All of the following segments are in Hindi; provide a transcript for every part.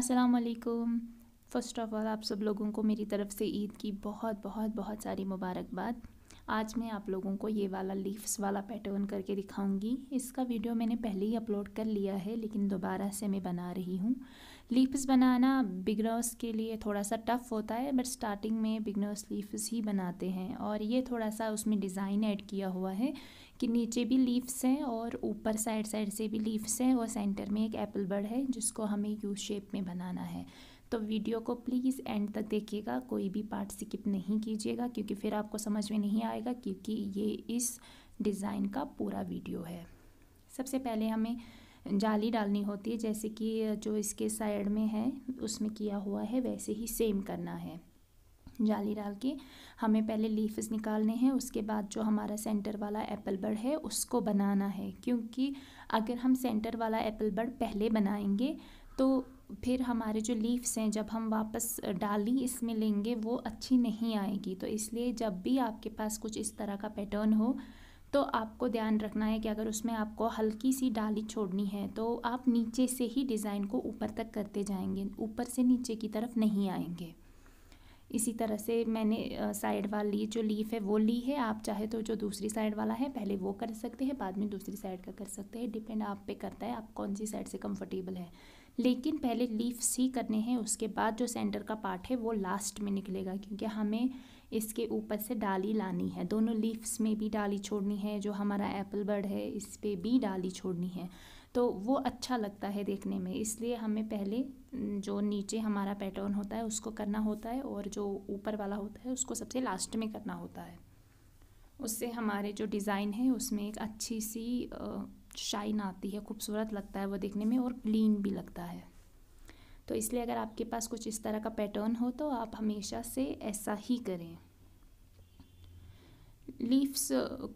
वालेकुम फ़र्स्ट ऑफ़ ऑल आप सब लोगों को मेरी तरफ़ से ईद की बहुत बहुत बहुत सारी मुबारकबाद आज मैं आप लोगों को ये वाला लीव्स वाला पैटर्न करके दिखाऊंगी इसका वीडियो मैंने पहले ही अपलोड कर लिया है लेकिन दोबारा से मैं बना रही हूँ लीफ्स बनाना बिगनर्स के लिए थोड़ा सा टफ़ होता है बट स्टार्टिंग में बिगनर्स लीफ्स ही बनाते हैं और ये थोड़ा सा उसमें डिज़ाइन ऐड किया हुआ है कि नीचे भी लीव्स हैं और ऊपर साइड साइड से भी लीव्स हैं और सेंटर में एक एप्पल बर्ड है जिसको हमें यू शेप में बनाना है तो वीडियो को प्लीज़ एंड तक देखिएगा कोई भी पार्ट स्किप नहीं कीजिएगा क्योंकि फिर आपको समझ में नहीं आएगा क्योंकि ये इस डिज़ाइन का पूरा वीडियो है सबसे पहले हमें जाली डालनी होती है जैसे कि जो इसके साइड में है उसमें किया हुआ है वैसे ही सेम करना है जाली डाल के हमें पहले लीफ्स निकालने हैं उसके बाद जो हमारा सेंटर वाला एप्पल बर्ड है उसको बनाना है क्योंकि अगर हम सेंटर वाला एप्पल बर्ड पहले बनाएंगे तो फिर हमारे जो लीव्स हैं जब हम वापस डाली इसमें लेंगे वो अच्छी नहीं आएगी तो इसलिए जब भी आपके पास कुछ इस तरह का पैटर्न हो तो आपको ध्यान रखना है कि अगर उसमें आपको हल्की सी डाली छोड़नी है तो आप नीचे से ही डिज़ाइन को ऊपर तक करते जाएंगे ऊपर से नीचे की तरफ नहीं आएंगे इसी तरह से मैंने साइड वाली जो लीफ है वो ली है आप चाहे तो जो दूसरी साइड वाला है पहले वो कर सकते हैं बाद में दूसरी साइड का कर सकते हैं डिपेंड आप पे करता है आप कौन सी साइड से कंफर्टेबल है लेकिन पहले लीफ ही करने हैं उसके बाद जो सेंटर का पार्ट है वो लास्ट में निकलेगा क्योंकि हमें इसके ऊपर से डाली लानी है दोनों लीव्स में भी डाली छोड़नी है जो हमारा एप्पल बर्ड है इस पर भी डाली छोड़नी है तो वो अच्छा लगता है देखने में इसलिए हमें पहले जो नीचे हमारा पैटर्न होता है उसको करना होता है और जो ऊपर वाला होता है उसको सबसे लास्ट में करना होता है उससे हमारे जो डिज़ाइन है उसमें एक अच्छी सी शाइन आती है खूबसूरत लगता है वो देखने में और क्लीन भी लगता है तो इसलिए अगर आपके पास कुछ इस तरह का पैटर्न हो तो आप हमेशा से ऐसा ही करें लीव्स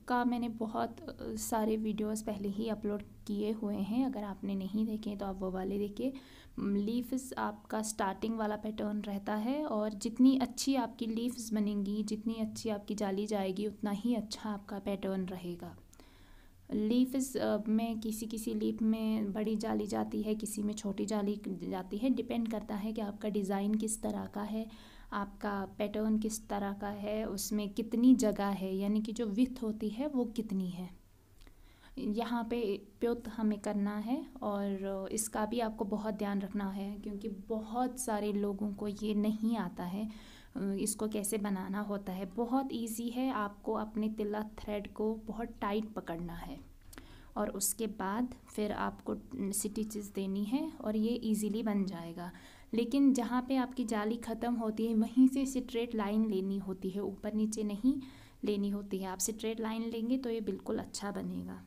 का मैंने बहुत सारे वीडियोस पहले ही अपलोड किए हुए हैं अगर आपने नहीं देखे तो आप वो वाले देखिए लीव्स आपका स्टार्टिंग वाला पैटर्न रहता है और जितनी अच्छी आपकी लीव्स बनेंगी जितनी अच्छी आपकी जाली जाएगी उतना ही अच्छा आपका पैटर्न रहेगा लीव्स में किसी किसी लीफ में बड़ी जाली जाती है किसी में छोटी जाली जाती है डिपेंड करता है कि आपका डिज़ाइन किस तरह का है आपका पैटर्न किस तरह का है उसमें कितनी जगह है यानी कि जो विथ होती है वो कितनी है यहाँ पे प्योत हमें करना है और इसका भी आपको बहुत ध्यान रखना है क्योंकि बहुत सारे लोगों को ये नहीं आता है इसको कैसे बनाना होता है बहुत इजी है आपको अपने तिला थ्रेड को बहुत टाइट पकड़ना है और उसके बाद फिर आपको स्टिचेस देनी है और ये इजीली बन जाएगा लेकिन जहाँ पे आपकी जाली ख़त्म होती है वहीं से स्ट्रेट लाइन लेनी होती है ऊपर नीचे नहीं लेनी होती है आप स्ट्रेट लाइन लेंगे तो ये बिल्कुल अच्छा बनेगा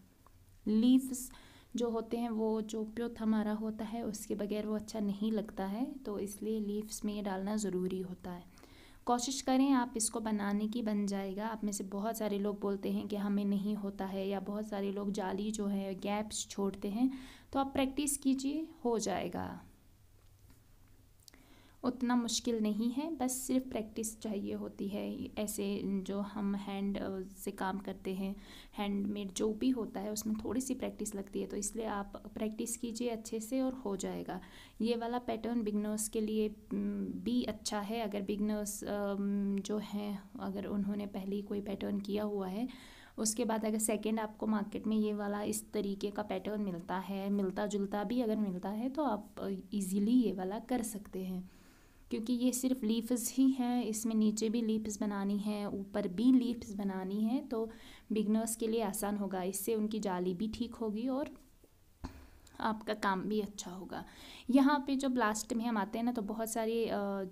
लीव्स जो होते हैं वो जो प्योथ हमारा होता है उसके बगैर वो अच्छा नहीं लगता है तो इसलिए लीव्स में ये डालना ज़रूरी होता है कोशिश करें आप इसको बनाने की बन जाएगा आप में से बहुत सारे लोग बोलते हैं कि हमें नहीं होता है या बहुत सारे लोग जाली जो है गैप्स छोड़ते हैं तो आप प्रैक्टिस कीजिए हो जाएगा उतना मुश्किल नहीं है बस सिर्फ प्रैक्टिस चाहिए होती है ऐसे जो हम हैंड से काम करते हैं हैंडमेड जो भी होता है उसमें थोड़ी सी प्रैक्टिस लगती है तो इसलिए आप प्रैक्टिस कीजिए अच्छे से और हो जाएगा ये वाला पैटर्न बिगनर्स के लिए भी अच्छा है अगर बिगनर्स जो हैं अगर उन्होंने पहले ही कोई पैटर्न किया हुआ है उसके बाद अगर सेकेंड आपको मार्केट में ये वाला इस तरीके का पैटर्न मिलता है मिलता जुलता भी अगर मिलता है तो आप इजीली ये वाला कर सकते हैं क्योंकि ये सिर्फ लीफ्स ही हैं इसमें नीचे भी लीफ्स बनानी है ऊपर भी लीफ्स बनानी है तो बिगनर्स के लिए आसान होगा इससे उनकी जाली भी ठीक होगी और आपका काम भी अच्छा होगा यहाँ पे जब लास्ट में हम आते हैं ना तो बहुत सारे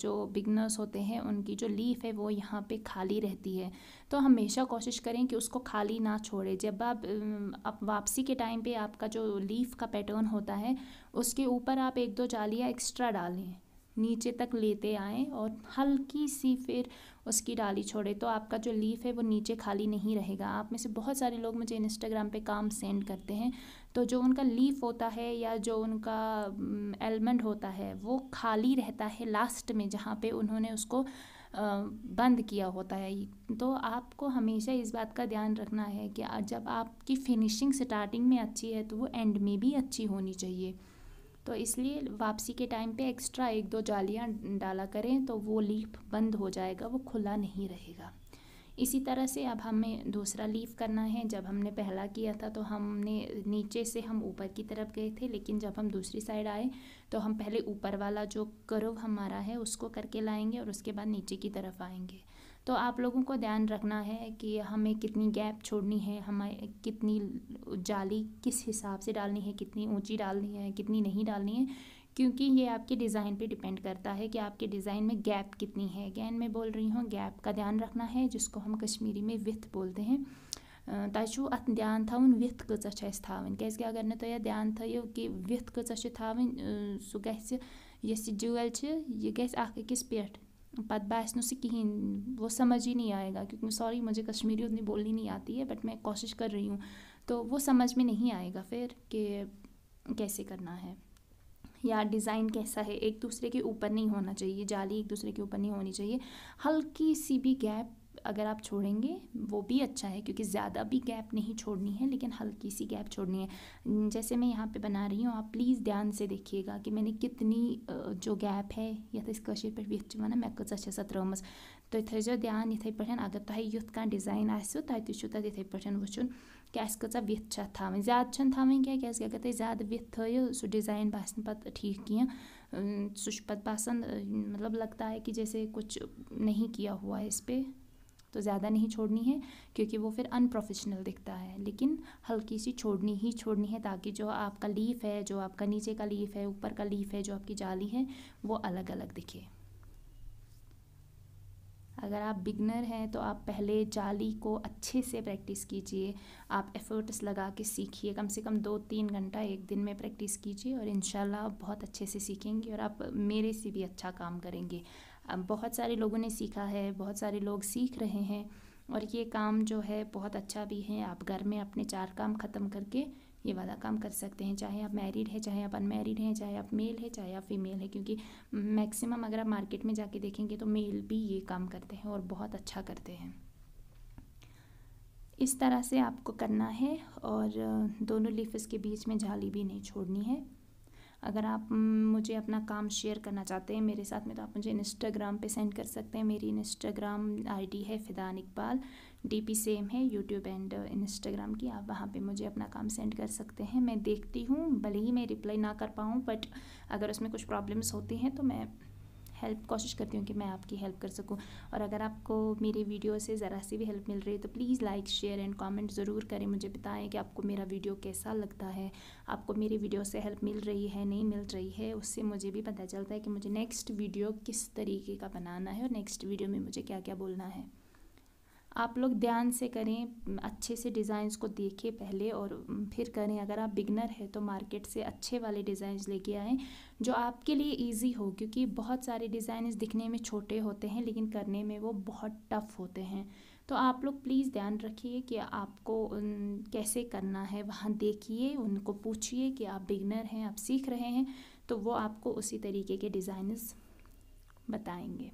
जो बिगनर्स होते हैं उनकी जो लीफ है वो यहाँ पे खाली रहती है तो हमेशा कोशिश करें कि उसको खाली ना छोड़े जब आप आप वापसी के टाइम पे आपका जो लीफ का पैटर्न होता है उसके ऊपर आप एक दो जालियाँ एक्स्ट्रा डालें नीचे तक लेते आए और हल्की सी फिर उसकी डाली छोड़े तो आपका जो लीफ है वो नीचे खाली नहीं रहेगा आप में से बहुत सारे लोग मुझे इंस्टाग्राम पे काम सेंड करते हैं तो जो उनका लीफ होता है या जो उनका एलमंड होता है वो खाली रहता है लास्ट में जहाँ पे उन्होंने उसको बंद किया होता है तो आपको हमेशा इस बात का ध्यान रखना है कि जब आपकी फिनिशिंग स्टार्टिंग में अच्छी है तो वो एंड में भी अच्छी होनी चाहिए तो इसलिए वापसी के टाइम पे एक्स्ट्रा एक दो जालियाँ डाला करें तो वो लीफ बंद हो जाएगा वो खुला नहीं रहेगा इसी तरह से अब हमें दूसरा लीफ करना है जब हमने पहला किया था तो हमने नीचे से हम ऊपर की तरफ गए थे लेकिन जब हम दूसरी साइड आए तो हम पहले ऊपर वाला जो कर्व हमारा है उसको करके लाएंगे और उसके बाद नीचे की तरफ आएंगे तो आप लोगों को ध्यान रखना है कि हमें कितनी गैप छोड़नी है हमें कितनी जाली किस हिसाब से डालनी है कितनी ऊंची डालनी है कितनी नहीं डालनी है क्योंकि ये आपके डिज़ाइन पे डिपेंड करता है कि आपके डिज़ाइन में गैप कितनी है गैन में बोल रही हूँ गैप का ध्यान रखना है जिसको हम कश्मीरी में विथ बोलते हैं तुम अत ध्यान थवन विथ कचा थवन क्या अगर ना ध्यान थो कि विथ कचा थवन सह ग यह ग अकिस पेट पत बहस नुसी कहीं वो समझ ही नहीं आएगा क्योंकि सॉरी मुझे कश्मीरी उतनी बोलनी नहीं आती है बट मैं कोशिश कर रही हूँ तो वो समझ में नहीं आएगा फिर कि कैसे करना है या डिज़ाइन कैसा है एक दूसरे के ऊपर नहीं होना चाहिए जाली एक दूसरे के ऊपर नहीं होनी चाहिए हल्की सी भी गैप अगर आप छोड़ेंगे वो भी अच्छा है क्योंकि ज़्यादा भी गैप नहीं छोड़नी है लेकिन हल्की सी गैप छोड़नी है जैसे मैं यहाँ पे बना रही हूँ आप प्लीज़ ध्यान से देखिएगा कि मैंने कितनी जो गैप है यथ कशिर पे बिच वन मे कह त्रम तो थो ध्यान इथे पे अगर तुम युद्ध कह डिज़ाइन आसो तुम इथे पे वो कि अस कह विथ थे ज्यादा छन अच्छा क्या क्या अगर तुम तो ज्यादा वित थो सो डिज़ाइन बासन ठीक कह सह पत मतलब लगता है कि जैसे कुछ नहीं किया हुआ है इस पर तो ज़्यादा नहीं छोड़नी है क्योंकि वो फिर अनप्रोफेशनल दिखता है लेकिन हल्की सी छोड़नी ही छोड़नी है ताकि जो आपका लीफ है जो आपका नीचे का लीफ है ऊपर का लीफ है जो आपकी जाली है वो अलग अलग दिखे अगर आप बिगनर हैं तो आप पहले जाली को अच्छे से प्रैक्टिस कीजिए आप एफर्ट्स लगा के सीखिए कम से कम दो तीन घंटा एक दिन में प्रैक्टिस कीजिए और इन बहुत अच्छे से सीखेंगे और आप मेरे से भी अच्छा काम करेंगे अब बहुत सारे लोगों ने सीखा है बहुत सारे लोग सीख रहे हैं और ये काम जो है बहुत अच्छा भी है आप घर में अपने चार काम ख़त्म करके ये वाला काम कर सकते हैं चाहे आप मैरिड हैं चाहे आप अनमैरिड हैं चाहे आप मेल है चाहे आप फीमेल है क्योंकि मैक्सिमम अगर आप मार्केट में जाके देखेंगे तो मेल भी ये काम करते हैं और बहुत अच्छा करते हैं इस तरह से आपको करना है और दोनों लिफ्स के बीच में जाली भी नहीं छोड़नी है अगर आप मुझे अपना काम शेयर करना चाहते हैं मेरे साथ में तो आप मुझे इंस्टाग्राम पे सेंड कर सकते हैं मेरी इंस्टाग्राम आईडी है फ़िदान इकबाल डीपी सेम है यूट्यूब एंड इंस्टाग्राम की आप वहाँ पे मुझे अपना काम सेंड कर सकते हैं मैं देखती हूँ भले ही मैं रिप्लाई ना कर पाऊँ बट अगर उसमें कुछ प्रॉब्लम्स होती हैं तो मैं हेल्प कोशिश करती हूँ कि मैं आपकी हेल्प कर सकूँ और अगर आपको मेरे वीडियो से ज़रा सी भी हेल्प मिल रही है तो please like share and comment ज़रूर करें मुझे बताएं कि आपको मेरा वीडियो कैसा लगता है आपको मेरे वीडियो से हेल्प मिल रही है नहीं मिल रही है उससे मुझे भी पता चलता है कि मुझे नेक्स्ट वीडियो किस तरीके का बनाना है और नेक्स्ट वीडियो में मुझे क्या क्या बोलना है आप लोग ध्यान से करें अच्छे से डिज़ाइंस को देखें पहले और फिर करें अगर आप बिगनर है तो मार्केट से अच्छे वाले डिज़ाइंस लेके आएँ जो आपके लिए ईजी हो क्योंकि बहुत सारे डिज़ाइंस दिखने में छोटे होते हैं लेकिन करने में वो बहुत टफ़ होते हैं तो आप लोग प्लीज़ ध्यान रखिए कि आपको कैसे करना है वहाँ देखिए उनको पूछिए कि आप बिगनर हैं आप सीख रहे हैं तो वो आपको उसी तरीके के डिज़ाइनस बताएंगे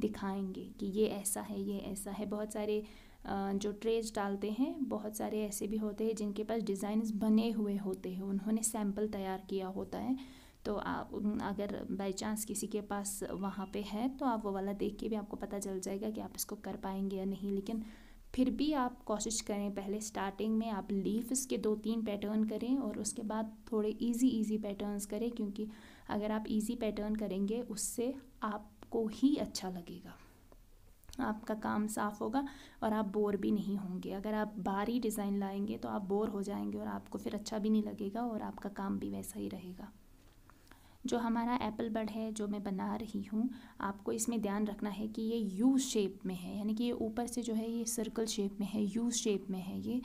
दिखाएंगे कि ये ऐसा है ये ऐसा है बहुत सारे जो ट्रेज डालते हैं बहुत सारे ऐसे भी होते हैं जिनके पास डिज़ाइन बने हुए होते हैं उन्होंने सैम्पल तैयार किया होता है तो आप अगर बाई चांस किसी के पास वहाँ पे है तो आप वो वाला देख के भी आपको पता चल जाएगा कि आप इसको कर पाएंगे या नहीं लेकिन फिर भी आप कोशिश करें पहले स्टार्टिंग में आप लीव्स के दो तीन पैटर्न करें और उसके बाद थोड़े इजी इजी पैटर्न्स करें क्योंकि अगर आप इजी पैटर्न करेंगे उससे आप आपको ही अच्छा लगेगा आपका काम साफ होगा और आप बोर भी नहीं होंगे अगर आप बाहरी डिज़ाइन लाएंगे तो आप बोर हो जाएंगे और आपको फिर अच्छा भी नहीं लगेगा और आपका काम भी वैसा ही रहेगा जो हमारा एप्पल बर्ड है जो मैं बना रही हूँ आपको इसमें ध्यान रखना है कि ये यू शेप में है यानी कि ये ऊपर से जो है ये सर्कल शेप में है यू शेप में है ये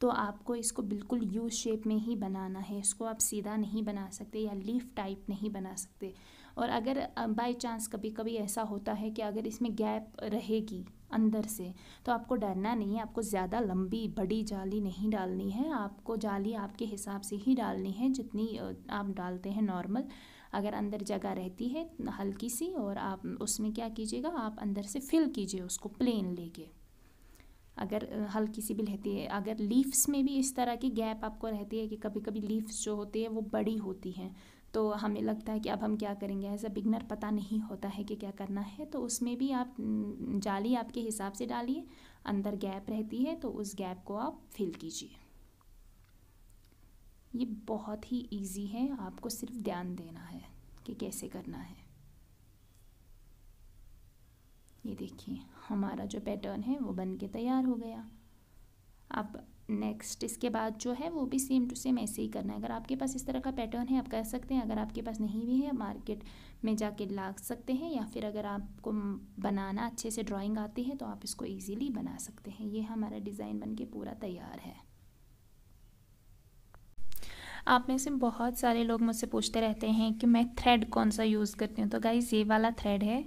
तो आपको इसको बिल्कुल यू शेप में ही बनाना है इसको आप सीधा नहीं बना सकते या लीफ टाइप नहीं बना सकते और अगर बाय चांस कभी कभी ऐसा होता है कि अगर इसमें गैप रहेगी अंदर से तो आपको डरना नहीं है आपको ज़्यादा लंबी बड़ी जाली नहीं डालनी है आपको जाली आपके हिसाब से ही डालनी है जितनी आप डालते हैं नॉर्मल अगर अंदर जगह रहती है हल्की सी और आप उसमें क्या कीजिएगा आप अंदर से फिल कीजिए उसको प्लेन लेके अगर हल्की सी भी रहती है अगर लीव्स में भी इस तरह की गैप आपको रहती है कि कभी कभी लीव्स जो होती है वो बड़ी होती हैं तो हमें लगता है कि अब हम क्या करेंगे एज अ बिगनर पता नहीं होता है कि क्या करना है तो उसमें भी आप जाली आपके हिसाब से डालिए अंदर गैप रहती है तो उस गैप को आप फिल कीजिए ये बहुत ही इजी है आपको सिर्फ ध्यान देना है कि कैसे करना है ये देखिए हमारा जो पैटर्न है वो बन के तैयार हो गया अब नेक्स्ट इसके बाद जो है वो भी सेम टू सेम ऐसे ही करना है अगर आपके पास इस तरह का पैटर्न है आप कर सकते हैं अगर आपके पास नहीं भी है मार्केट में जाके ला सकते हैं या फिर अगर आपको बनाना अच्छे से ड्राइंग आती है तो आप इसको इजीली बना सकते हैं ये हमारा डिज़ाइन बन के पूरा तैयार है आप में से बहुत सारे लोग मुझसे पूछते रहते हैं कि मैं थ्रेड कौन सा यूज़ करती हूँ तो गाइज़ ये वाला थ्रेड है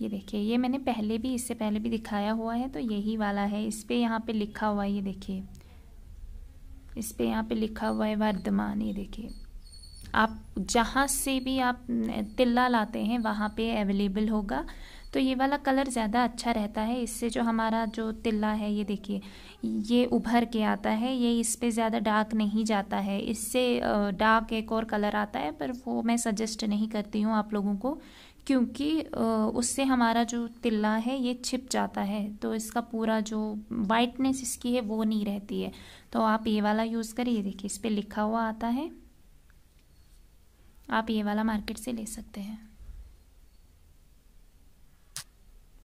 ये देखिए ये मैंने पहले भी इससे पहले भी दिखाया हुआ है तो यही वाला है इस पर यहाँ पर लिखा हुआ है ये देखिए इस पर यहाँ पे लिखा हुआ है वर्धमान ये देखिए आप जहाँ से भी आप तिल्ला लाते हैं वहाँ पे अवेलेबल होगा तो ये वाला कलर ज़्यादा अच्छा रहता है इससे जो हमारा जो तिल्ला है ये देखिए ये उभर के आता है ये इस पर ज़्यादा डार्क नहीं जाता है इससे डार्क एक और कलर आता है पर वो मैं सजेस्ट नहीं करती हूँ आप लोगों को क्योंकि उससे हमारा जो तिल्ला है ये छिप जाता है तो इसका पूरा जो वाइटनेस इसकी है वो नहीं रहती है तो आप ये वाला यूज़ करिए देखिए इस पर लिखा हुआ आता है आप ये वाला मार्केट से ले सकते हैं